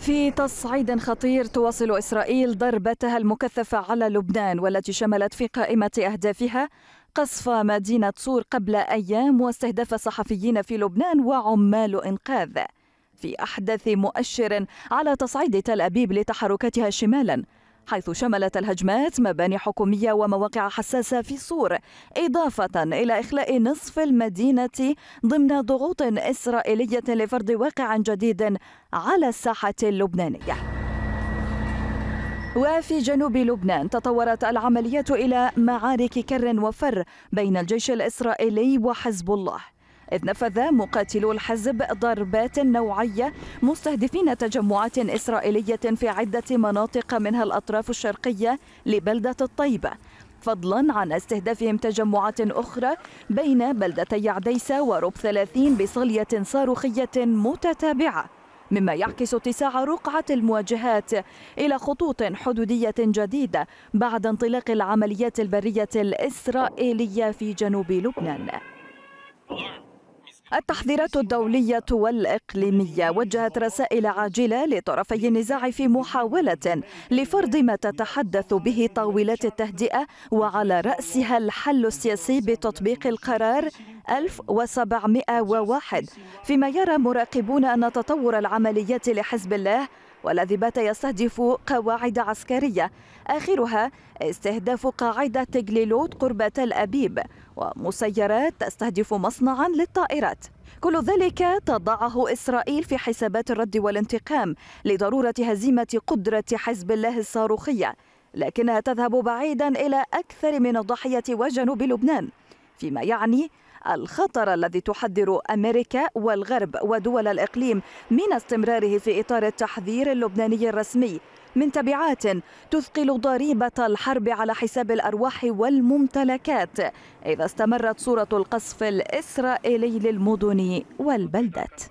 في تصعيد خطير تواصل إسرائيل ضربتها المكثفة على لبنان والتي شملت في قائمة أهدافها قصف مدينة صور قبل أيام واستهداف صحفيين في لبنان وعمال إنقاذ في أحدث مؤشر على تصعيد تل أبيب لتحركاتها شمالاً حيث شملت الهجمات مباني حكومية ومواقع حساسة في سور إضافة إلى إخلاء نصف المدينة ضمن ضغوط إسرائيلية لفرض واقع جديد على الساحة اللبنانية وفي جنوب لبنان تطورت العملية إلى معارك كر وفر بين الجيش الإسرائيلي وحزب الله إذ نفذ مقاتلو الحزب ضربات نوعية مستهدفين تجمعات إسرائيلية في عدة مناطق منها الأطراف الشرقية لبلدة الطيبة فضلا عن استهدافهم تجمعات أخرى بين بلدتي عديسة ورب 30 بصلية صاروخية متتابعة مما يعكس اتساع رقعة المواجهات إلى خطوط حدودية جديدة بعد انطلاق العمليات البرية الإسرائيلية في جنوب لبنان. التحذيرات الدولية والإقليمية وجهت رسائل عاجلة لطرفي النزاع في محاولة لفرض ما تتحدث به طاولات التهدئة وعلى رأسها الحل السياسي بتطبيق القرار 1701 فيما يرى مراقبون أن تطور العمليات لحزب الله والذي بات يستهدف قواعد عسكرية آخرها استهداف قاعدة تجليلوت قرب تل أبيب ومسيرات تستهدف مصنعا للطائرات كل ذلك تضعه إسرائيل في حسابات الرد والانتقام لضرورة هزيمة قدرة حزب الله الصاروخية لكنها تذهب بعيدا إلى أكثر من الضحية وجنوب لبنان فيما يعني الخطر الذي تحذر امريكا والغرب ودول الاقليم من استمراره في اطار التحذير اللبناني الرسمي من تبعات تثقل ضريبة الحرب على حساب الأرواح والممتلكات إذا استمرت صورة القصف الإسرائيلي للمدن والبلدات